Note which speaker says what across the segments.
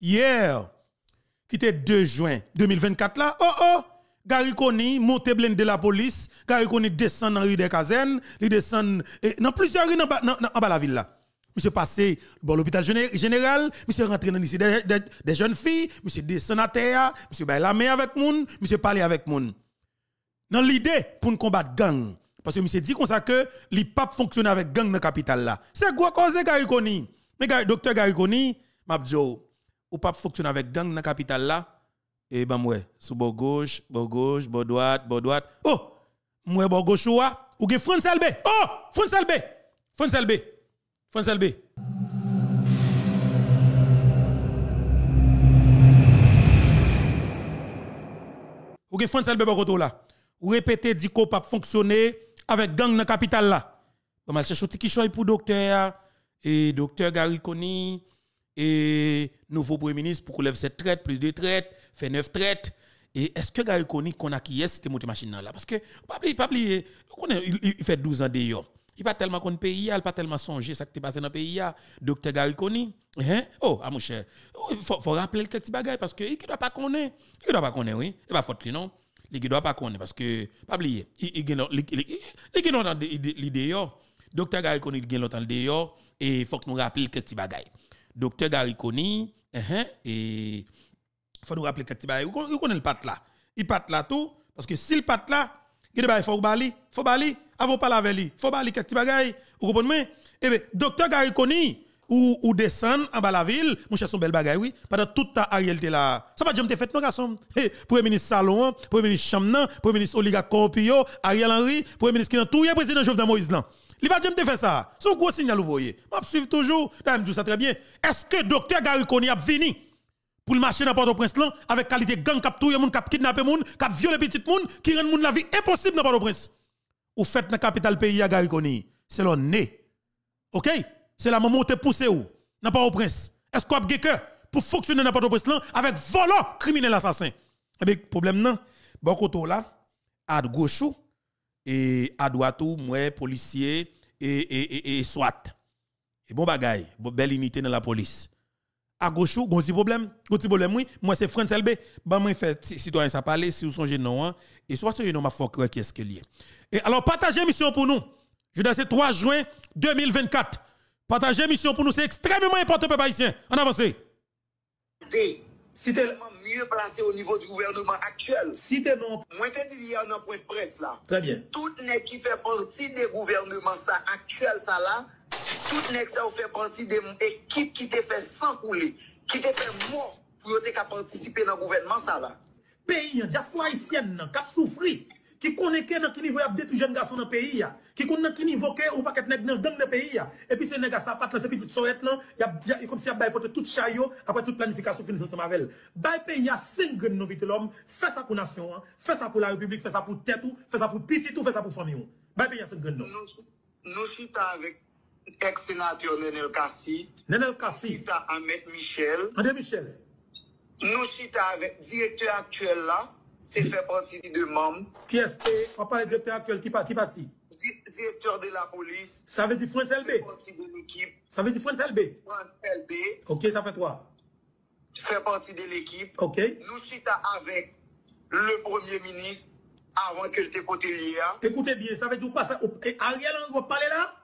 Speaker 1: hier, qui était 2 juin 2024 là, oh oh, Gary Koni monte de la police, Gary Koni descend dans rue des casernes, il descend dans plusieurs rues en bas la ville là. Monsieur passé dans l'hôpital général, monsieur rentré dans l'hôpital des jeunes filles, monsieur descend à terre, monsieur bail la main avec moun, monsieur parler avec moun. Dans l'idée pour nous combattre gang parce que monsieur dit comme ça que les papes fonctionnent avec gang dans la capitale là. C'est quoi cause Gary Koni. Mais docteur Gary Koni, m'a dit oh, ou pas fonctionne avec gang dans la capitale là, et ben ouais, sous bord gauche, gauche, droite, droite. Oh, moi bord gauche ou ou gen France Oh, France Albé. France France Ou gen France Albé bord là. Ou répéter dit pas fonctionner avec gang dans la capitale là. pour docteur et docteur Garikoni et nouveau Premier ministre pour qu'on lève cette traite, plus de traites, fait neuf traites. Et est-ce que Gary Koni qu'on a qui est que monter machine là parce que pas oublier pas il, fait 12 ans d'ailleurs. Il pas tellement qu'on pays, il pas tellement songé ce qui est passé dans le pays hein. docteur Gary Koni. Hein? Oh, à ah, mon cher. Oh, il faut, rappeler quelques petit bagages parce qu'il ne doit pas connaître. Il ne doit pas connaître oui. Il pas faute non. Il ne doit pas connaître parce que pas oublier il il dans l'idée d'ailleurs. Docteur Gary Koni il gagne l'idée d'ailleurs et il faut que nous rappelions quelques petit bagages docteur Gariconi, uh -huh, et il faut nous rappeler que il connaît le pat là. Il pat là tout, parce que s'il pat là, bah, il faut bali, faut bali, avant parler avec lui, faut bali quelques bagaille, vous comprenez? Eh bien, docteur Gariconi, ou, ou descendre en bas la ville, mon cher son belle bagay, oui, pendant tout ta Ariel était là. Ça va jamais fait, non, garçon. Eh, premier ministre Salon, premier ministre Chamnan, premier ministre Oliga Corpio, Ariel Henry, premier ministre qui est tout, président Jovenel Moïse là. Il pas fait ça. C'est un gros signal, vous voyez. Je suis toujours. Je dis ça très bien. Est-ce que docteur Gariconi a fini pour le marché dans Port-au-Prince avec qualité gang qui a moun, qui kidnappé moun, qui viole petit moun, qui rend moun la vie impossible dans Port-au-Prince? Ou faites dans la capitale pays à Garikoni. C'est le nez. OK? C'est la maman qui te poussé ou dans Port-au-Prince. Est-ce qu'on a que pour fonctionner dans Port-au-Prince avec volant criminel assassin? Eh bien, problème non. Bon, là, à gauche, et à droite ou moi policier et et et, SWAT. Et bon bagaille, belle unité dans la police. À gauche ou gonzi problème, petit problème oui, moi c'est France LB, ben bah, moi fait citoyen ça parler si vous songez non hein. et soit c'est non ma faut quest qui est-ce qu'il y a. Et alors partagez mission pour nous. Je dis c'est 3 juin 2024. Partagez mission pour nous, c'est extrêmement important peuple haïtien. En avance. Si placé au niveau du gouvernement actuel. Si t'es non. Moi, il dit
Speaker 2: a un point de presse là. Très bien. Tout n'est qui fait partie des gouvernements ça, actuel ça là, tout n'est ça fait partie des équipes qui te fait sans couler, qui te fait
Speaker 1: mort pour t'es qu'à participer dans le gouvernement ça là. Pays, diaspora haïtienne, cap souffrit qui connaît dans quel niveau il y a des jeunes garçons dans le pays, qui connaît dans quel niveau il ou pas qu'il y dans le pays. Et puis ces nègres, ça pas dans ces petites soirées, il y a comme si il y a pour tout chariot, après toute planification financière ensemble avec il y a cinq grandes novités de l'homme, fais ça pour la nation, hein. fais ça pour la République, fais ça pour tête, fais ça pour petit tout, fais ça pour famille. il y a cinq grandes
Speaker 2: Nous, sommes avec ex-sénateur Nenel Kassi. Nenel
Speaker 1: Kassi. Nous sommes Michel. Michel.
Speaker 2: Nous sommes avec directeur actuel là c'est faire partie de membres.
Speaker 1: Qui est-ce On parle du directeur actuel, qui parti parti
Speaker 2: Directeur de la police.
Speaker 1: Ça veut dire France LB. Ça veut dire France LB.
Speaker 2: France LB.
Speaker 1: Ok, ça fait Tu fais partie de l'équipe. Ok.
Speaker 2: Nous chita avec le premier ministre
Speaker 1: avant que je t'écoute l'IA. Écoutez bien, ça veut dire passer ça. Ariel, on va parler là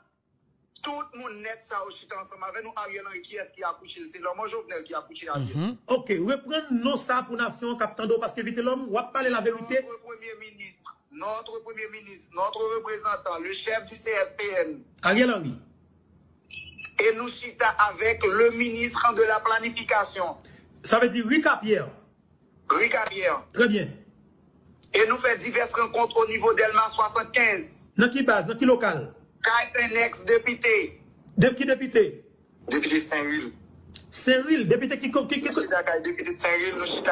Speaker 2: tout le monde net ça aussi ensemble avec nous. Ariel Henry, qui est-ce qui a couché C'est l'homme Jovenel qui a couché Ariel. Mhm.
Speaker 1: Ok, reprenons nos ça pour nation Captando parce que vite l'homme, on va parler la vérité. Notre premier
Speaker 2: ministre, notre premier ministre, notre représentant, le chef du CSPN. Ariel Henry. Et nous sommes avec le ministre de la planification. Ça veut dire Rika Pierre. Rica Pierre. Très bien. Et nous fait diverses rencontres au niveau d'Elma 75. Dans qui base, dans qui local Quatre ex-députés.
Speaker 1: Depuis qui député Député saint ril saint ril député qui... qui, qui... saint nous sommes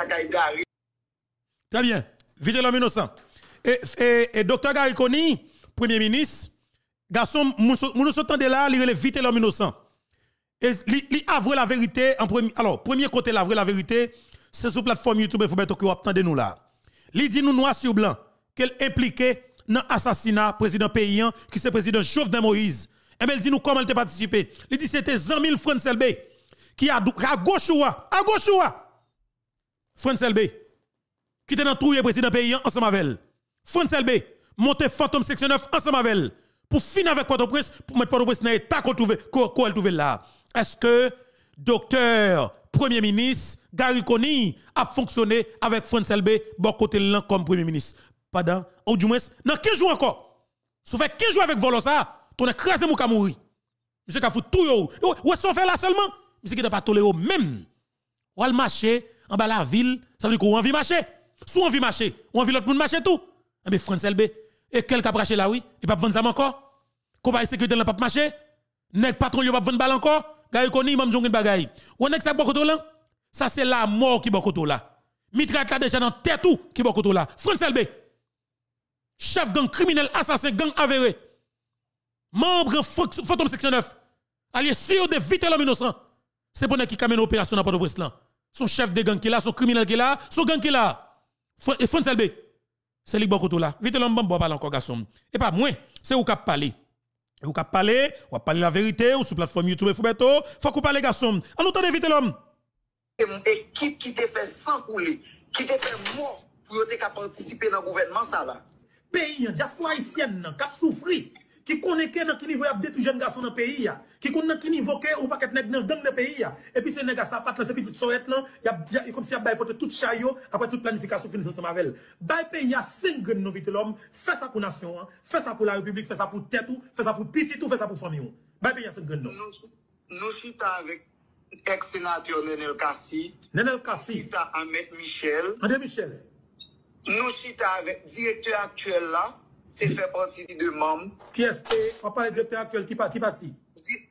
Speaker 1: Très bien. Vite l'homme innocent. Et, et, et docteur premier ministre, garçon, nous nous entendons là, il est vite l'homme innocent. Et il vrai la vérité en premier. Alors, premier côté, l'avouer la vérité, c'est sur plateforme YouTube, il faut mettre au vous attendez nous là. Il dit nous noir sur blanc, qu'elle impliquait dans l'assassinat président paysan, hein, qui est le président Jovenel Moïse. Et eh il dit nous comment il a participé. Il dit que c'était jean 000 qui a à gauche ou à gauche ou à... LB qui était dans le président paysan hein, ensemble avec elle. France LB monté fantôme section 9 ensemble avec elle pour finir avec Port-au-Prince pour mettre Port-au-Prince dans l'état qu'on trouve là. Est-ce que docteur premier ministre Gary Conny a fonctionné avec France LB bon côté l'un comme premier ministre pendant, ou du moins, dans 15 jours encore. Si vous faites 15 jours avec Volosa, ton écrasé crasé mon mourir. Monsieur ka faut tout yo. Ou est-ce là seulement? Monsieur qui n'a pas toléré même. Ou al marché, en bas la ville, ça veut dire qu'on envie marcher. Si on envie marcher, on envie l'autre monde marcher tout. Mais eh France LB, et quel cap là oui, Il pas vendre ça encore. Combat sécurité n'a pas marché. Nèg patron il pas vendre balle encore. Gaye koni mam de bagaille. Ou nèg sa bokoto là? Ça c'est la mort qui bokoto là. Mitrat là déjà dans tête tout qui bokoto là. France LB chef gang criminel, assassin, gang avéré, membre fantôme section 9, allié sûr de vite l'homme innocent. C'est pour nous qui camène opération à port au Son chef de gang qui est là, son criminel qui est là, son gang qui est là. Et France c'est lui qui là. Vite l'homme, bon, parle encore, garçon. Et pas moins, c'est où cap parler. Ou cap vous ou parler la vérité, ou sur plateforme YouTube, faut bientôt, faut qu'on parle, garçon. En nous vite l'homme.
Speaker 2: Équipe qui te fait sans couler, qui te fait mort pour te participer dans le gouvernement, ça là
Speaker 1: pays, diaspora haïtienne, qui a souffri, qui connaît dans quel niveau y a des tout jeunes garçons dans le pays, qui connaît quel niveau il ou pas qu'être dans dans le pays, et puis ces nègres ça pas ces petites soirées là, il y a comme si il y a tout chaillot après toute planification financière de avec elle. pays il y a cinq grandes vite l'homme, fait ça pour nation, hein, fais ça pour la République, fais ça pour tête ou fait ça pour petit tout, fait ça pour famille. Bay pays il y a cinq grandes. Nous
Speaker 2: nous sommes avec ex-sénateur Nenel Kassi. Nenel Kassi. Ahmed Michel.
Speaker 1: André Michel.
Speaker 2: Nous chita avec directeur
Speaker 1: actuel là, c'est fait partie de membres. Qui est-ce On parle de directeur actuel, qui parti parti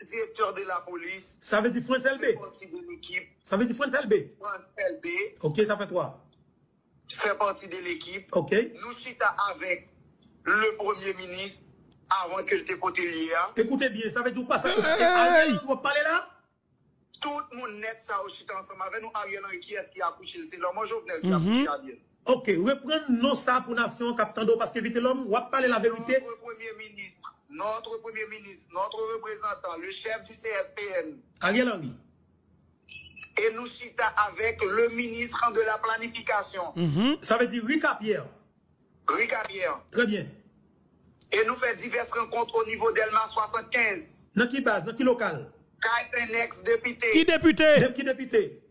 Speaker 2: Directeur de la police.
Speaker 1: Ça veut dire France LB l'équipe. Ça veut dire France LB France LB. Ok, ça fait Tu fais partie de l'équipe. Ok. Nous
Speaker 2: chita avec le premier ministre avant que je t'écoute l'IA. Écoutez bien, ça veut dire pas ça. Hey, eh, eh, eh, parler là Tout le monde net ça au ensemble avec nous. Ariel qui est-ce qui a couché le Moi je venais qui a mm-hmm.
Speaker 1: Ok, reprenons nos ça pour nation captando parce que vite l'homme, on va parler la vérité. Notre
Speaker 2: premier ministre, notre premier ministre, notre représentant, le chef du CSPN. Ariel Henry. Et nous citons avec le ministre de la planification.
Speaker 1: Mm-hmm. Ça veut dire Rika Pierre.
Speaker 2: Rika Pierre. Très bien. Et nous fait diverses rencontres au niveau d'Elma 75. Dans
Speaker 1: qui base, dans qui local? ex-député. Qui député? Qui député?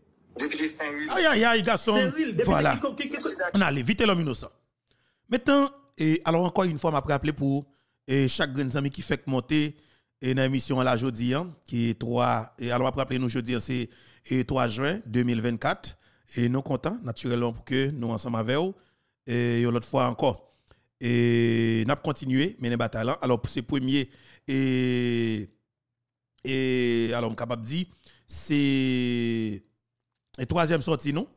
Speaker 1: Aïe, aïe, aïe, garçon. Voilà. On a vite l'homme innocent. Maintenant, et alors encore une fois, m'a appelé pour chaque grand ami qui fait monter une émission à la jeudi, hein, qui est 3, et alors après nous jeudi, hein, c'est 3 juin 2024. Et nous contents, naturellement, pour que nous ensemble avec vous, et l'autre fois encore. Et nous avons continué, mais nous batailles Alors, pour ce premier, et, et alors, je suis capable de c'est et troisième sortie, nous,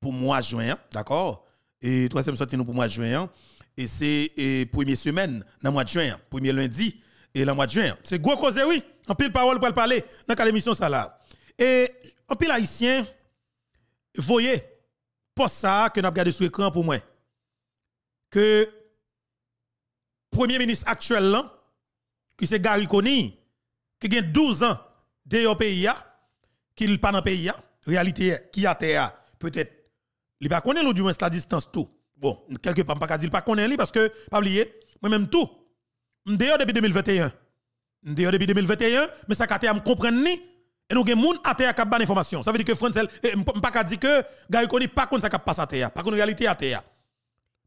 Speaker 1: pour mois juin, d'accord Et troisième sortie, nous, pour moi juin. Hein. Et c'est première semaine, dans le mois de juin, hein. premier lundi, et dans le mois de juin. C'est gros cause, oui. En pile parole pour parler dans l'émission, ça là. Et en pile haïtien, voyez, pour ça que nous avons regardé sur l'écran pour moi, que premier ministre actuel, hein, qui c'est Gary Conny, qui a 12 ans de pays, qui n'est pas dans le pays, réalité qui a terre, peut-être, il pas connaît du moins la distance tout. Bon, quelque part, pas dire pas connaît parce que, pas oublier, moi-même tout, d'ailleurs depuis 2021. D'ailleurs depuis 2021, mais ça a me comprendre ni. Et nous avons des gens à terre qui ont information. Ça veut dire que France, je ne eh, pas dire que Gary connaît pas contre ça qui passe à terre, pas contre réalité à terre.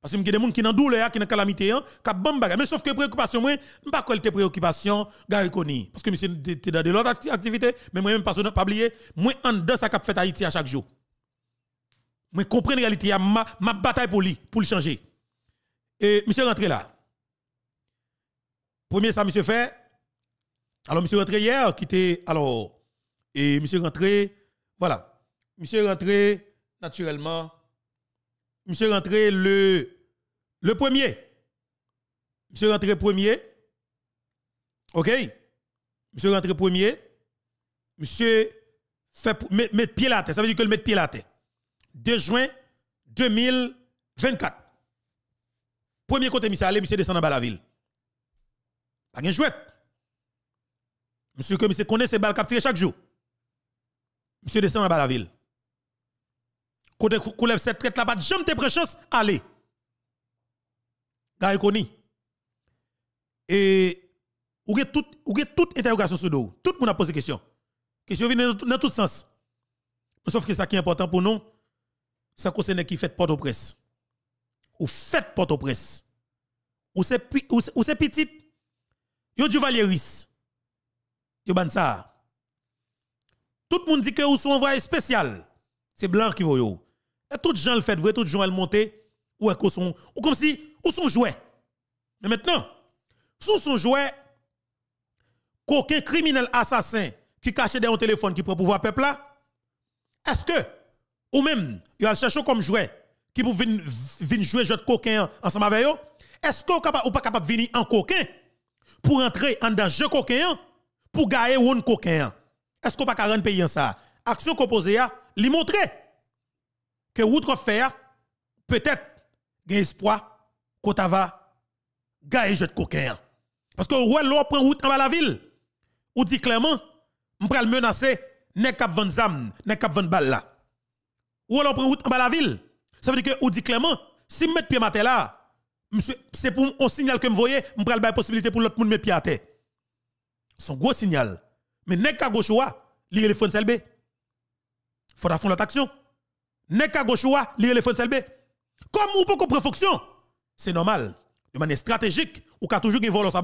Speaker 1: Parce que je a des gens qui sont ont douleur, qui des calamité, qui bon Mais sauf que préoccupation, moi, je ne pas quelle préoccupation, Gary Koni. Parce que monsieur, tu dans de l'autre activité, mais moi-même, parce pas oublier, moi, en ce ça fait Haïti à chaque jour. Je comprends la réalité, ma, ma bataille pour lui, pour le changer. Et monsieur rentré là. Premier, ça, monsieur fait. Alors, monsieur rentré hier, qui était. Alors, et monsieur rentré, voilà. Monsieur rentré, naturellement Monsieur rentré le, le premier. Monsieur rentré premier. OK? Monsieur rentré premier. Monsieur fait mettre met pied la tête. Ça veut dire que le met pied la tête. 2 juin 2024. Premier côté, monsieur allé, monsieur descend en bas la ville. Pas bien joué. Monsieur que monsieur connaît ses balles capturées chaque jour. Monsieur descend en bas la ville. Côté lève cette traite là, bas J'aime tes te chance, allez. Gare Koni. Et, ou avez tout, toute interrogation sous le dos. Tout le monde a posé question. Question vine dans tout sens. Sauf que ça qui est important pour nous, c'est concerne qui fait porte-au-presse. Ou faites porte presse Ou c'est petit. Yo Duvalier Riss. Yo ban ça. Tout le monde dit que vous sont envoyé spécial. C'est blanc qui voyou tout gens le fait vrai, tout gens le monte, ou son ou comme si ou son jouet. Mais maintenant, sous son jouet coquin criminel assassin qui cachait derrière un téléphone qui peut pouvoir peuple là, est-ce que ou même il y a cherché comme jouet qui pour venir jouer jouet de coquin ensemble avec eux, est-ce que ou pas capable de venir en coquin pour entrer en danger jeu coquin pour gagner un coquin? Est-ce qu'on pas capable pays en ça? Action composée, à montrer que vous trop faire, peut-être, gain espoir, qu'on va, gagner jeu de coquin. Parce que ouais, l'on prend route en bas la ville. Ou dit clairement, le menacer, n'est cap vendre zam, n'est cap vendre balle là. Ou l'on prend route en bas la ville. Ça veut dire que, ou dit clairement, si mettre pied matin là, c'est pour un signal que me voyez, prends la possibilité pour l'autre monde mettre pied à terre. C'est un gros signal. Mais n'est qu'à gauche, li français LB. Faut faire l'autre action nèg ka le li le selbe. Comme ou pouvez comprendre fonction, c'est normal. De manière stratégique, ou ka toujours gen volos à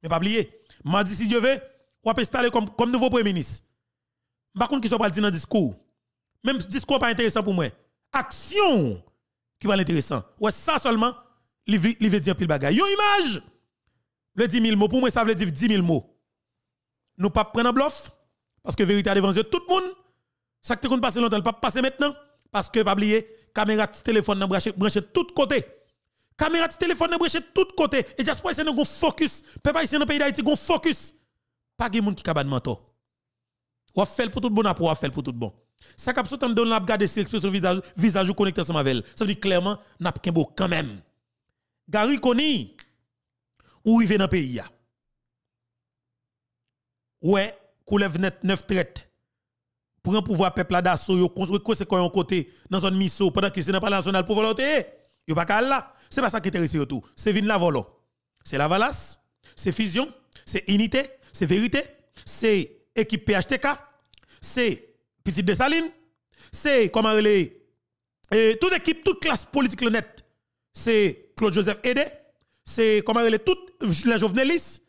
Speaker 1: Mais pas oublier, m'a dit si Dieu veut, ou peut installer comme nouveau premier ministre. Par contre qui sont pas dire dans discours. Même discours pas intéressant pour moi. Action qui va l'intéressant. Ouais, ça seulement, il veut dire pile bagay. Yon image, le 10 000 mots, pour moi, ça veut dire 10 000 mots. Nous pas prendre bluff, parce que vérité à devant tout le monde. Ça que tu pas passer longtemps, pas passer maintenant. Parce que, pas oublier, caméra téléphone n'a branché, branché côté. tous côtés. Caméra téléphone n'a branché tout côté côtés. Et j'espère que c'est un focus. Peuple ici dans le pays d'Haïti, un focus. Pas de monde qui cabane manteau. Ou a fait pour tout bon, ou a fait pour tout bon. Ça cap sautant dans l'a regarder sur l'expression visage visage connecté ensemble avec elle. Ça veut dire clairement n'a pas beau quand même. Gary Koni ou arrivé dans le pays. Ouais, coulève net neuf traites pour un pouvoir peuple d'assaut, yo construit un côté dans zone miso pendant que c'est pas la pour voler. a pas là, c'est pas ça qui intéresse tout. C'est vin la volo. C'est la c'est fusion, c'est unité, c'est vérité, c'est équipe PHTK, c'est petite Dessaline, c'est comment elle et toute équipe, toute classe politique honnête, c'est Claude Joseph Aidé, c'est comment toute la Jovenelis,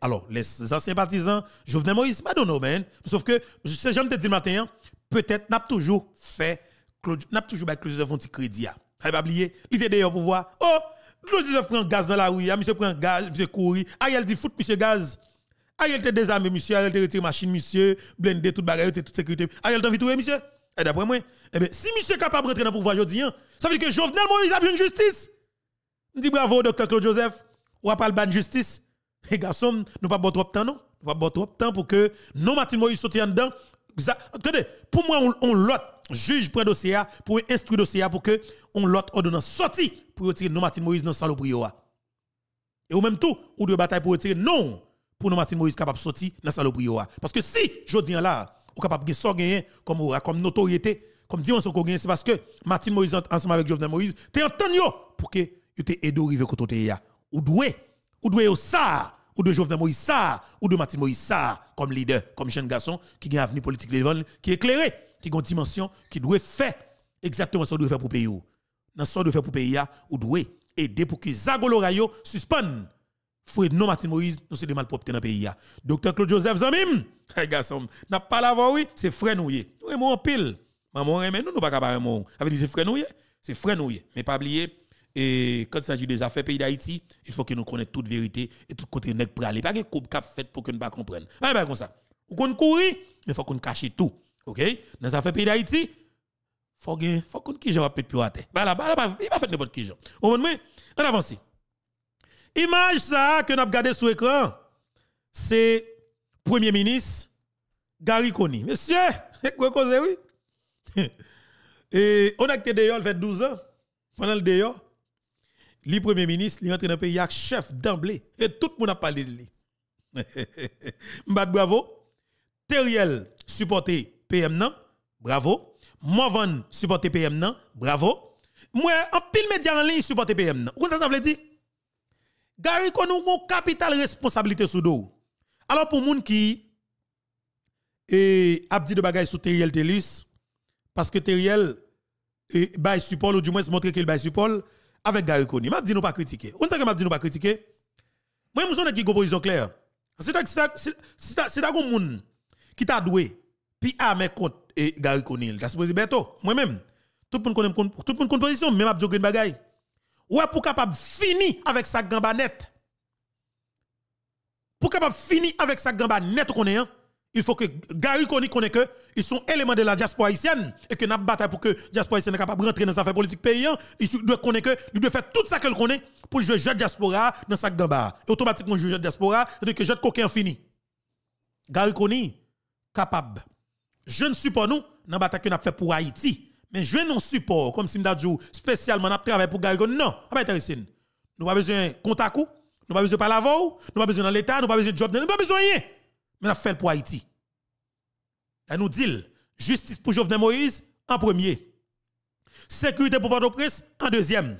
Speaker 1: alors, les anciens partisans, Jovenel Moïse, Madonna, man. Sauf que, je sais, jamais te matin, hein, peut-être n'a toujours fait, Claude, n'a toujours fait Claude Joseph un petit crédit. Hein. pas oublié, il était d'ailleurs pour voir, oh, Claude Joseph prend gaz dans la rue, hein, monsieur prend gaz, monsieur courir, Ariel dit foutre monsieur gaz. Ariel te désarmé, monsieur, Ariel te retire machine, monsieur, blende tout bagarre, toute sécurité. Ariel t'envie tout, monsieur. Et eh, d'après moi, eh ben, si monsieur est capable de rentrer dans le pouvoir aujourd'hui, ça veut dire que Jovenel Moïse a une justice. Je dis bravo, docteur Claude Joseph, ou pas le ban justice. Et garçon, nous pas bon trop de temps, non? Nous pas bon trop de temps pour que non Martin Moïse saute en dedans. attendez pour moi, on, on juge près dossier pour instruire dossier pour que on lot ordonnance sorti pour retirer non Martin Moïse dans saloprio. Et au même tout, ou de bataille pour retirer non pour non Martin Moïse capable sortir dans Saloprio. Parce que si, je dis là, ou capable de sortir comme comme notoriété, comme dimension qu'on c'est parce que Martin Moïse ensemble avec Jovenel Moïse, t'es entendu pour que tu t'es aidé au rive côté ou doué ou doit ça, ou de Jovenel Moïse ça, ou de Martin Moïse ça, comme leader, comme jeune garçon qui a un avenir politique devant, qui est éclairé, qui a une dimension, qui doit faire exactement ce qu'on doit faire pour le pays. Dans ce qu'on doit faire pour le pays, ou doit aider pour que Zagolo Rayo suspende. Fouet non Martin Moïse, nous sommes des malpropres dans le pays. Docteur Claude Joseph Zamim, garçon, n'a pas la voix, oui, c'est frère nous. Nous sommes en pile. Maman, nous, nous ne pouvons pas parler. Ça veut dire c'est frère nous, c'est frère nous. Mais pas oublier, et quand il s'agit des affaires pays d'Haïti, il faut que nous connaissions toute vérité et tout côté nèg pour aller. Pas de coupe cap fait pour que nous ne comprenions pas. Pas comme ça. Ou qu'on courir, mais il faut qu'on cache tout. OK Dans les affaires pays d'Haïti, faut que faut qu'on qui pas pète plus à terre. il va faire n'importe qui j'en. Au on avance. Image ça que nous avons gardé sur l'écran, c'est Premier ministre Gary Koni. Monsieur, quoi cause oui Et on a été dehors, fait 12 ans. Pendant le dehors, le premier ministre, il entré dans le pays, chef d'emblée. Et tout le monde a parlé de lui. Mbat bravo. Teriel, supporté PM non, bravo. Movan, supporté PM non, bravo. Moi, en pile média en ligne, supporté PM non. Vous ça, ça veut dire? Gary Konou, une capital responsabilité sous dos. Alors pour moun qui et dit de choses sous Teriel Télis, parce que Teriel, et, support, ou du moins montre qu'il un support, avec Gary Koni. Je dis nous pas critiquer. On dit que je dis nous pas critiquer. Moi, je suis qui une position claire. C'est un monde qui t'a doué, puis a ah, mes comptes et eh, Gary Il C'est supposé bientôt. Moi-même, tout le monde connaît tout le monde position, même à Djogren Bagay. Ouais, pour capable de finir avec sa gambanette. Pour capable de finir avec sa gambanette qu'on est, hein? il faut que Gary Koni connaisse que ils sont éléments de la diaspora haïtienne et que n'a bataille pour que la diaspora haïtienne capable de rentrer dans les affaires politiques paysannes. Hein. Il doit que il doit faire tout ça qu'elle connaît pour jouer jeu diaspora dans sa d'en Et automatiquement jouer jeu diaspora, c'est-à-dire que jeu de coquin fini. Gary Koni capable. Je ne suis pas nous dans bataille que n'a pour Haïti, mais je ne non pas, comme si m'a spécialement n'a travaillé pour Gary Koni. Non, pas intéressé. Nous pas besoin contact, nous pas besoin parler, nous pas besoin dans l'état, nous pas besoin de job, nous pas besoin rien mais fait pour Haïti. Elle nous dit, justice pour Jovenel Moïse en premier. Sécurité pour port au en deuxième.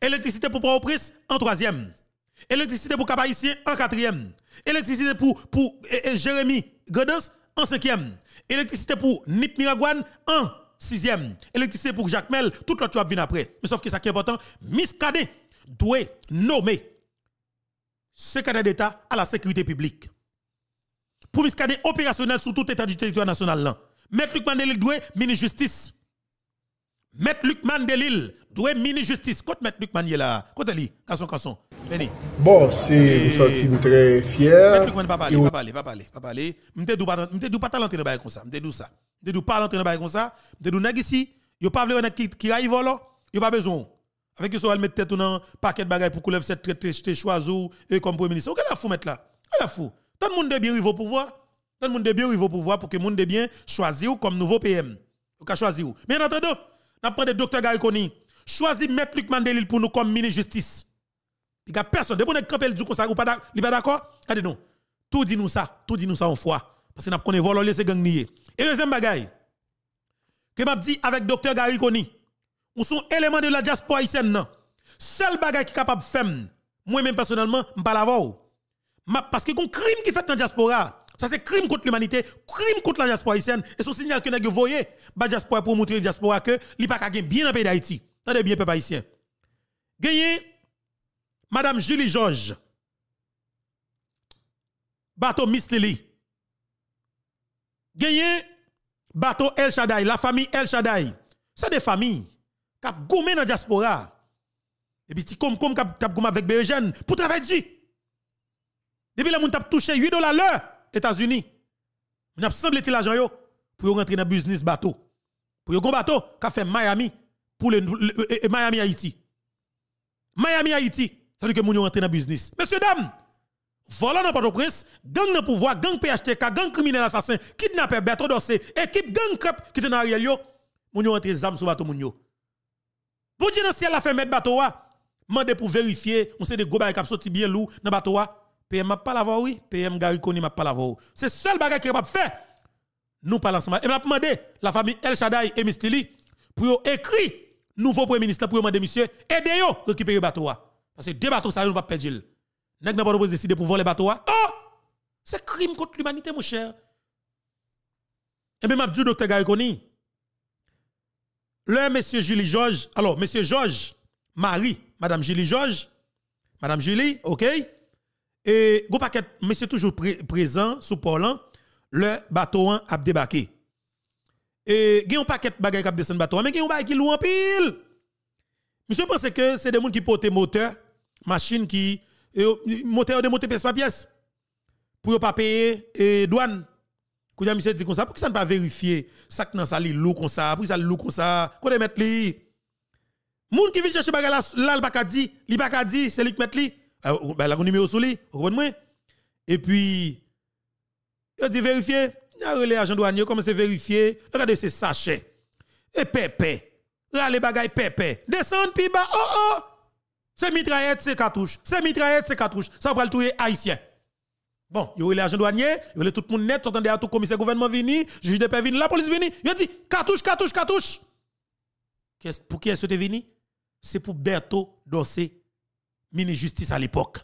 Speaker 1: Électricité pour port au en troisième. Électricité pour Kabaïsien en quatrième. Électricité pour, pour eh, eh, Jérémy Godens en cinquième. Électricité pour Nip Miragouane en sixième. Électricité pour Jacques Mel, tout le tu vient après. Mais sauf que ça qui est important, Miss Cadet doit nommer secrétaire d'État à la sécurité publique pour miscadé opérationnel sur tout état du territoire national. Là. Maître Luc Mandelil doué ministre justice. Mettre Luc Mandelil doué ministre justice. Quand mettre Luc Mandelil là, quand elle est, casson, casson. Bon, c'est nous sommes très fier. Mettre Luc Mandelil, pas parler, pas parler, pas parler, pas parler. M'te dou pas, m'te dou pas talenté de bail comme ça, m'te dou ça. M'te dou pas talenté de bail comme ça, m'te dou nèg ici, yo pas vle qui qui arrive là, yo pas besoin. Avec elle mettre tête dans paquet de bagaille pour couler cette traite traite choisou et comme premier ministre. Qu'est-ce la fou mettre là? Qu'est-ce la fou? Tant le monde de bien, il au pouvoir. Tant le monde de bien, il au pouvoir pour que le monde de bien choisisse comme nouveau PM. Il choisir. Mais en attendant, nous prenons le docteur Gary Koni. choisi mettre Luc Mandelil pour nous comme ministre justice. Il n'y a personne. Depuis que nous du conseil, pas d'accord Regardez nous. Tout dit nous ça. Tout dit nous ça en foi. Parce que nous le vol, laissez gang Et deuxième bagaille. Que m'a dit avec docteur Gary Koni. sommes sont éléments de la diaspora haïtienne. Seul bagaille qui est capable de faire. Moi-même personnellement, je ne pas parce que un crime qui fait dans la diaspora, ça c'est crime contre l'humanité, crime contre la diaspora haïtienne. Et ce signal que vous voyez, la diaspora pour montrer la diaspora que l'ipac a bien dans le pays d'Haïti. Tenez bien, peuple haïtien. Gagné, Madame Julie George bateau Miss Lily. Gagné, bateau El Shaddai, la famille El Shaddai. C'est des familles qui ont gommé dans la diaspora. Et puis, comme, comme, qui ont avec jeunes, pour travailler dessus. Depuis, les gens ont touché 8 dollars l'heure, États-Unis. On a semblé l'argent yo pour rentrer dans le business bateau. Pour un bateau qui fait Miami pour le, Miami Haïti. Miami Haïti, ça veut dire que les gens rentré dans le business. Messieurs, dames, volant dans Port-au-Prince, gang dans pouvoir, gang PHTK, gang criminel assassin, kidnapper, bateau Dossé, équipe gang crep qui est dans Ariel yo, moun yo rentre zam sur bateau moun yo. Bon Dieu dans ciel a fait mettre bateau wa, mande pour vérifier, on sait des gros bail cap sorti bien lourd dans bateau wa. PM m'a pas voix, oui. PM Kony m'a pas voix. C'est seul bagage qui est capable de faire. Nous parlons ensemble. Et m'a demandé la famille El Shaddai et Mistili pour écrit nouveau premier ministre pour demander monsieur aidez à récupérer le bateau. Parce que deux bateaux ça nous pas perdre. Nèg n'a pas décider pour voler bateau. Oh! C'est crime contre l'humanité mon cher. Et eh bien m'a dit docteur Kony. le monsieur Julie George, alors monsieur George, Marie, madame Julie George, madame Julie, OK et gros paquet, monsieur toujours pré présent sous Paulan, le bateau a débarqué. Et il y a un paquet de bagages qui descend bateau, mais il y a un bagage qui loue en pile. Monsieur pense que c'est des gens qui portent moteur, machine qui moteur de monter pièce par pièce pour ne pas payer et douane. Quand monsieur dit comme ça, pour que ça ne pas vérifier ça que dans ça li loue comme ça, pour ça loue comme ça, qu'on mettre li. Moun qui vient chercher bagage là, il pas dit, pas dit, c'est lui qui met li. Ah, bah, la numéro sous lui, vous comprenez Et puis, il dit vérifier, il a relé agent douanier, comment c'est vérifier, regardez ces sachets, et pépé, rale bagay pépé, descendre puis bas, oh oh, c'est mitraillette, c'est cartouche, c'est mitraillette, c'est cartouche, ça va le tuer haïtien. Bon, il y agent l'agent douanier, il y tout le monde net, attendez à tout commissaire gouvernement vini, juge de paix vini, la police vini, il dit cartouche, cartouche, cartouche. Pour qui est-ce que tu venu? C'est pour Berto Dossé ministre justice à l'époque.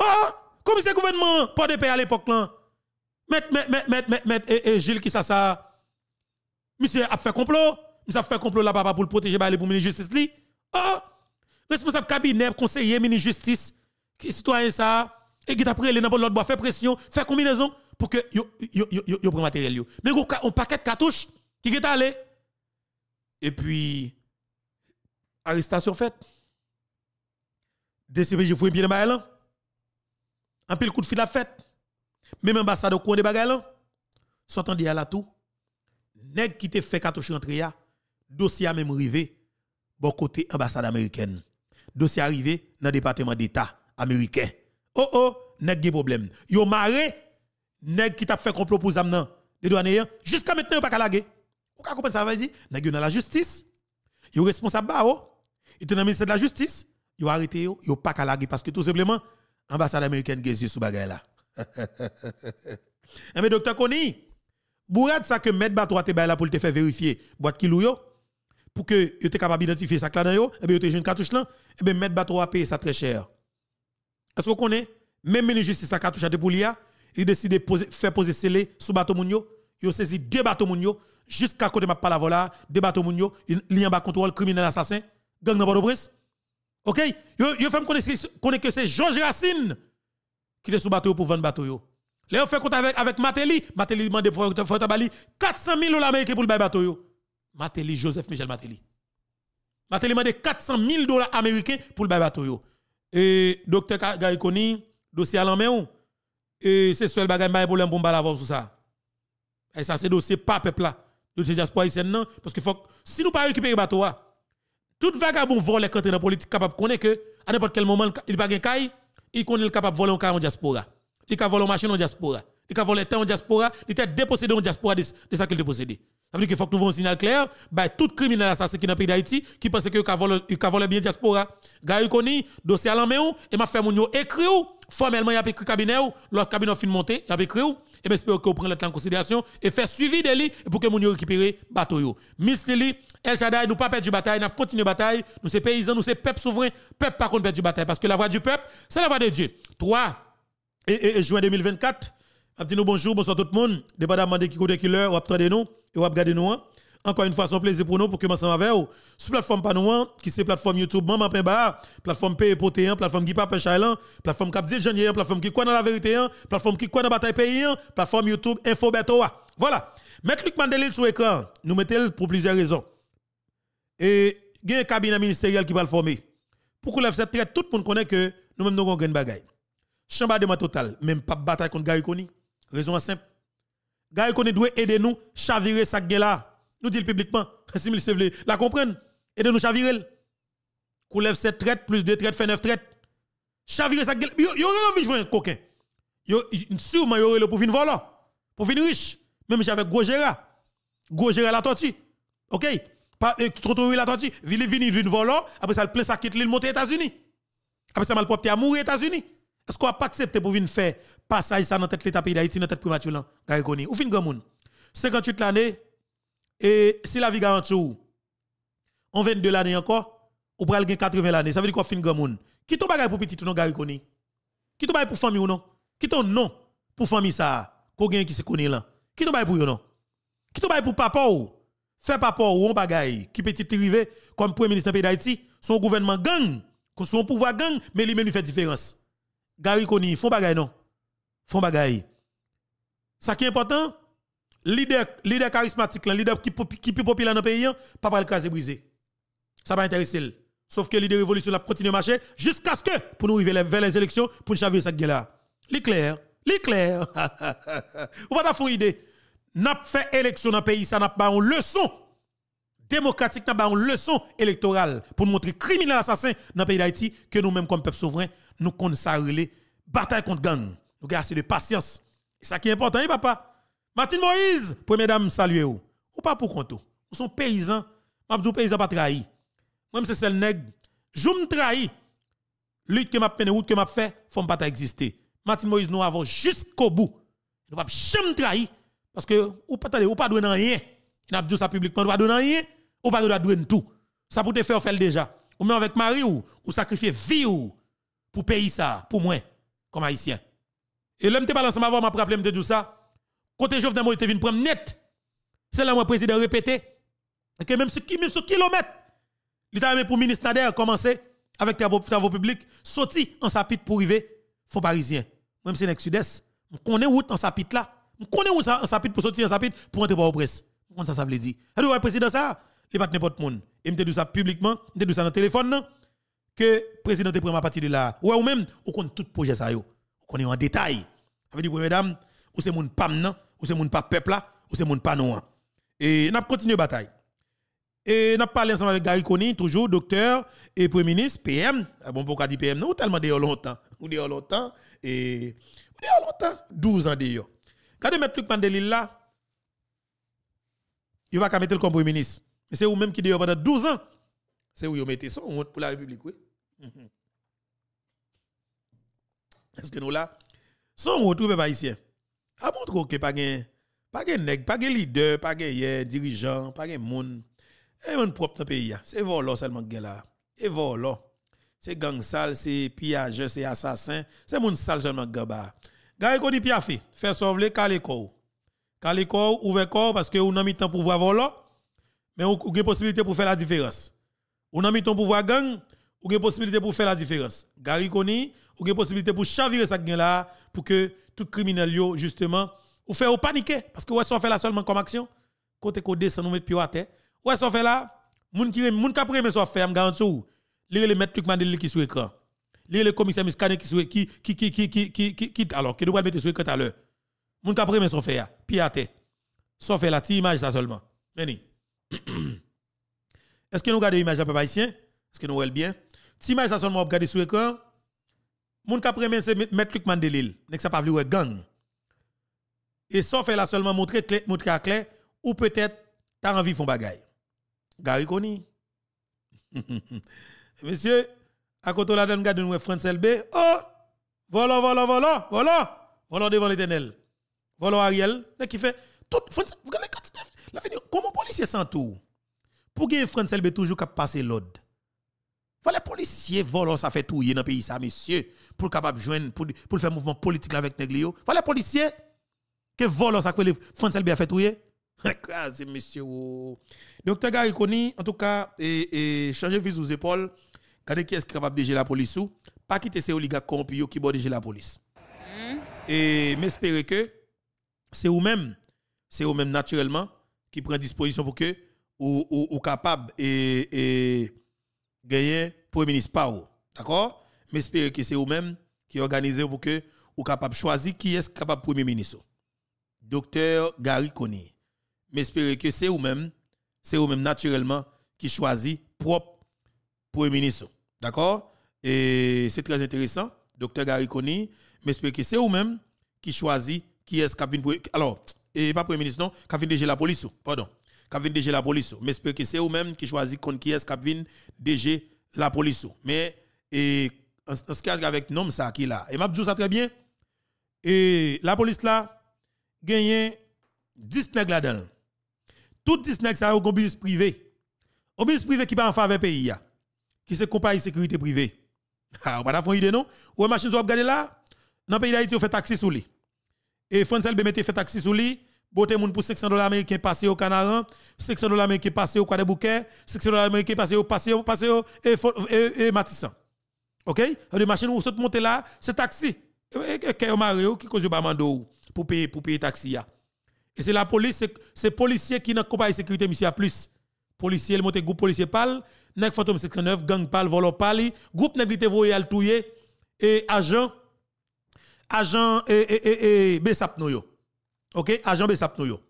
Speaker 1: Oh, comme c'est gouvernement, pas de paix à l'époque là. Mettre, mettre, mettre, mettre, mettre, et, Gilles qui ça ça. Monsieur a fait complot. Monsieur a fait complot là bas pour le protéger bah, pour le ministre justice li. Oh, responsable cabinet, conseiller, ministre justice, qui citoyen ça, et qui après les n'importe l'autre bois, fait pression, fait combinaison pour que yo, yo, yo, yo, yo matériel yo. Mais on, on paquet de cartouches qui est allé. Et puis, arrestation faite. DCPJ fouille bien bagay un En pile coup de fil la fête. Même ambassade au de des bagay là. S'entendit à la tout. Nèg qui te fait katouche rentré ya. Dossier même arrivé Bon côté ambassade américaine. Dossier arrivé dans département d'État américain. Oh oh, nèg gen problème. Yo maré nèg qui t'a fait complot pour zamnan des douaniers jusqu'à maintenant pas calagé. Ou ka comprendre ça veut dire nèg sont dans la justice. Yo responsable ba oh. sont dans le ministère de la justice yo arrêté yo, yo pas calagé parce que tout simplement ambassade américaine gezi sous bagay là. mais eh docteur Koni, bourade ça que mettre bateau a bay là pour te faire vérifier boîte qui pour que yo te capable d'identifier ça là dans yo et eh ben yo te cartouche là et eh ben mettre bateau à payer ça très cher. Est-ce qu'on connaît même ministre justice à cartouche de Poulia, il décide de poser, faire poser scellé sous bateau moun yo, yo saisi deux bateaux moun jusqu'à côté m'a pas la deux bateaux moun yo, il y un contrôle criminel assassin gang dans port OK Yo femme fait connaître que c'est Georges Racine qui est sous bateau pour vendre bateau Là on fait compte avec avec Matéli, Matéli demande pour 400 000 dollars américains pour le bateau Matéli Joseph Michel Matéli. Matéli demande 400 000 dollars américains pour le bateau Et docteur Gariconi dossier à l'en et c'est seul bagage pour problème pour balavoir sur ça. Et ça c'est dossier pas peuple là, dossier diaspora ici non parce que faut si nous pas récupérer bateau ah, tout vagabond vole quand dans politique capable connaître que à n'importe quel moment il pas de caille, il connaît capable voler un car en diaspora. Il peut voler une machine en diaspora. Il peut voler temps en diaspora, il peut dépossédé en diaspora de, ça qu'il dépossédé. Ça veut dire qu'il faut que nous voyons un signal clair, bah, tout criminel assassin qui dans le pays d'Haïti, qui pense que il pas voler bien diaspora. eu Koni, dossier à l'envers et m'a fait mon écrit formellement, il a écrit cabinet, l'autre cabinet de monter. il a écrit et eh j'espère que vous prenez en considération et faire suivi de lui pour que nous récupérions le bateau. Mistili, El Shaddai, nous ne pas perdu bataille, nous continuons bataille. Nous sommes paysans, nous sommes peuple souverain, peuple pas contre perdu bataille. Parce que la voix du peuple, c'est la voix de Dieu. 3 et, juin 2024, nous bonjour, bonsoir tout le monde. Dépendamment de qui côté qui l'heure, vous avez nous et vous regardez nous. Hein. Encore une fois, c'est un plaisir pour nous pour que commencer avec vous. Sur la plateforme Panouan, hein, qui c'est plateforme YouTube, Maman Pemba, plateforme hein, la hein, plateforme qui pas la plateforme Cap la plateforme qui est dans la vérité, plateforme qui est dans la bataille pays, plateforme YouTube Info Betoa. Ah. Voilà. Mettre Luc Mandelil sur l'écran, nous mettons pour plusieurs raisons. Et il y a un cabinet ministériel qui va le former. Pour que lève cette traite, tout le monde connaît que nous même nous avons une bagaille. ma total, même pas bataille contre Gary Raison simple. Gary Koni doit aider nous chavirer ça là. Nous disons publiquement, si vous voulez, la comprendre. Et de nous chavirer. Koulève 7 traites, plus 2 traites, fait neuf traites. Chavirer ça. yo aurait envie jouer un coquin. Sûrement, yo, le pour venir voler. Pour venir riche. Même si avec Gojera. Gojera la tortue. OK? pas trop tôt, la tortue. Vili vini, vini volant Après ça, le plein ça quitte l'île, monter aux États-Unis. Après ça, mal propre à mourir aux États-Unis. Est-ce qu'on a pas accepté pour venir faire passage ça dans tête l'État pays d'Haïti, dans tête primature là, Gariconi? Ou fin grand monde? 58 l'année, et si la vie garantie ou, on 22 l'année encore, ou pral gagner 80 l'année, ça veut dire qu'on fin grand monde. Qui ton bagay pour petit ou non gari koni? Qui ton bagay pour famille ou non? Qui ton non pour famille ça? qui se connaît là? Qui ton bagay pour non? Qui ton bagay pour papa ou? Fait papa ou on bagay qui petit rivé comme premier ministre pays d'Haïti, son gouvernement gang, son pouvoir gang, mais lui-même lui fait différence. Gari koni, font bagay non? Font bagay. Ça qui est important, leader leader charismatique leader qui est plus populaire dans le pays pas pas le craser briser ça va intéresser sauf que l'idée révolution la continue à marcher jusqu'à ce que pour nous arriver vers les élections pour nous de cette guerre là l'éclair l'éclair va pas une idée n'a fait élection dans le pays ça n'a pas une leçon démocratique n'a pas une leçon électorale pour nous montrer criminel assassin dans le pays d'Haïti que nous mêmes comme peuple souverain nous connaissons ça bataille contre gang nous avons assez de patience c'est ça qui est important hein, papa Martin Moïse, première dame, saluez ou. Ou pas pour compte. Ou paysan? paysans. Mabdou paysan pas trahi. Moi, c'est seul nègre. Joum trahi. Lutte que m'a peine, ou que m'a fait, font pas exister. Martin Moïse, nous avons jusqu'au bout. Nous pas jamais trahi. Parce que, ou pas, ou pas donner rien. N'a dit ça publiquement, ou pas donner rien. Ou pas donner tout. Ça peut te faire faire déjà. Ou même avec Marie ou, ou sacrifier vie ou, pour payer ça, pour moi, comme haïtien. Et l'homme te balance ma voix, m'a rappelé, de ça. Côté Jovenel Moïse te de prendre net. C'est là où le président répété. Que même ce qui, même ce kilomètre, l'État pour ministre Nader a commencé avec travaux, travaux publics, sorti en sapit pour arriver faux parisien. Même si c'est sud-est, on connaît est en sapit là. On connaît route en sapit pour sortir en sapit pour rentrer la presse. On ça ça veut dire. Alors le président ça, il pas n'importe monde. Il me dit ça publiquement, il me dit ça dans le téléphone que le président te prend à partir de là. Ou même, on compte tout projet ça yo. On connaît en détail. Ça veut dire, mesdames, ou c'est mon pam non ou c'est mon pas peuple là, ou c'est moun pas nous. Et n'a continué bataille. Et n'a parlé ensemble avec Gary Conny, toujours docteur et premier ministre PM. Ah, bon pourquoi dit PM non, tellement de longtemps, ou de longtemps et ou longtemps, 12 ans d'ailleurs. Quand mettre truc Mandelil là. Il va mettre le comme premier ministre. Mais c'est vous même qui d'ailleurs pendant 12 ans. C'est où vous mettez ça, pour la République, oui. Mhm. Est-ce que nous là, sont retrouvés ici? A montre que pas gen pas gen nèg, pas gen leader, pas gen dirigeant, pas gen moun. Et eh, mon propre pays C'est volo seulement gen là. Et volo. C'est gang sale, c'est pillage, c'est assassin, c'est mon sale seulement gaba. Gare ko di piafé, Faire sauver calé corps. Calé corps, corps parce que on a mis temps pouvoir voir Mais on a possibilité pour faire la différence. On a mis ton pouvoir gang, ou la possibilité pour faire la différence. Gary Koni, ou la possibilité pour chavirer ça là pour que tout criminel yo justement ou fait ou paniquer parce que ouais ça fait là seulement comme action côté qu'on descend nous mettre pied à terre ouais ça fait là moun qui moun qui mais ça fait me tout les les mettre truc mandel qui sur écran les le commissaire Miscane qui qui qui qui qui qui qui qui alors que doit mettre sur écran tout à l'heure moun qui mais ça fait puis à terre ça fait la ti image ça seulement mais est-ce que nous regardons l'image à papa haïtien est-ce que nous voyons bien ti image ça seulement on regarder sur écran Moun premier remen met Luc Mandelil, nek sa pas wè e gang. Et sauf elle a seulement montré clé, montrer à clé, ou peut-être t'as envie de bagay. Gary Koni. Monsieur, à côté la donne, garde nous e France LB. Oh! Voilà, voilà, voilà, voilà! Voilà devant l'éternel. Voilà Ariel. qui fait tout. vous 49. la comment policier sans tout? Pour que France LB toujours cap passer l'ordre. Faut les policiers volent, ça fait tout dans le pays, ça, monsieur, pour capable joindre, pour, pour faire mouvement politique avec Neglio. Faut les policiers que volent, ça fait les Français bien fait tout. C'est monsieur. Oh. Docteur Gary Koni, en tout cas, et, et changer vis aux épaules, regardez qui est capable de gérer la police ou pas quitter ces oligarques corrompus qui vont déjà la police. Hmm. Et m'espérer que c'est vous-même, c'est vous-même naturellement qui prend disposition pour que ou, ou, ou capable et gagner Premier ministre vous. D'accord Mais j'espère que c'est vous-même qui organisez pour que vous capable de choisir qui est capable Premier ministre. Docteur Gary Mais j'espère que c'est vous-même, c'est vous-même naturellement qui choisit propre Premier ministre. D'accord Et c'est très intéressant. Docteur Gary Mais j'espère que c'est vous-même qui choisit qui est capable. Alors, et pas Premier ministre, non, qui a la police. Pardon qui vient DG la police. Mais j'espère que c'est vous-même qui choisit contre qui est qui vient DG la police. Mais en, ce ce cas avec nom ça qui là. Et m'a dit ça très bien. Et la police là gagne 10 nègres là-dedans. Tout 10 nègres ça au business privé. Au privé qui pas en faveur pays Qui à compagnie sécurité privée. Ah, on pas d'avoir idée non. Ou machine vous regarder là dans le pays d'Haïti on fait taxi sous lui. Et Fonsel Bemete fait taxi sous lui Bote moun pour 500 dollars américains passé au Canaran, 600 dollars américains passé au Quai des Bouquets, 600 dollars américains passé au passé au passé au et, et, et, Matissan. OK Les machines où sont monter là, c'est taxi. Et Mario qui cause mando pour payer pour payer taxi Et c'est la police, c'est policiers qui n'ont pas sécurité monsieur plus. Policiers, monte groupe policier pal, nèg fantôme 69, gang pal, volo groupe nèg te voyer al et agent agent et et et, et, et OK, agent Besap nous yo.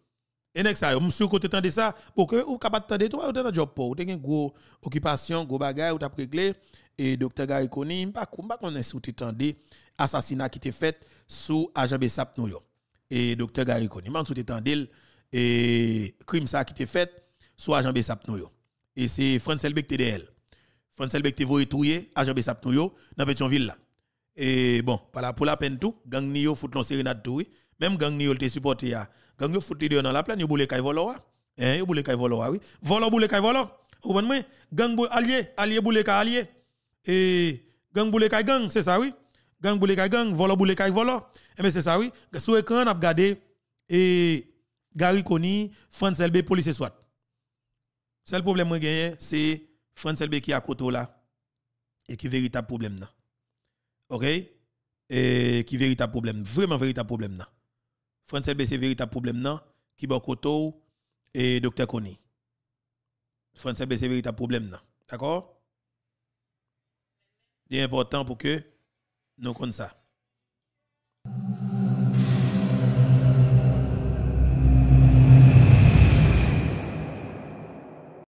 Speaker 1: Et next ça, monsieur côté tendé ça, que ou capable tendre toi, ou dans job pour, ou t'as une gros occupation, gros bagay ou t'as réglé et docteur Gary Koni, pas pas sou sous tendé assassinat qui te fait sous agent Besap Et docteur Gary Koni, man sous t'tendre et crime ça qui te fait sous agent Besap Et c'est France Elbeck TDL. France te voye touye agent Besap nous yo dans Pétionville là. Et bon, pour la peine tout, gang ni yo fout l'on sérénade tout, même gang ni te supporté ya. Gang yo foutu dans la plaine, yo boule kay volo eh yo boule kay volo oui. Volo boule kay volo. bon moi Gang allié, allié boule kay allié. Et gang boule kay gang, c'est ça oui. Gang boule kai gang, volo boule kai volo. Et eh mais c'est ça oui. sou écran n'a regardé et Gary Koni, France LB police soit. C'est le problème que gagné, c'est France LB qui a côté là et qui véritable problème là. OK Et qui véritable problème, vraiment véritable problème là. France LBC véritable problème non qui Koto et docteur Koni. France LBC véritable problème non. D'accord C'est important pour que nous connaissions ça.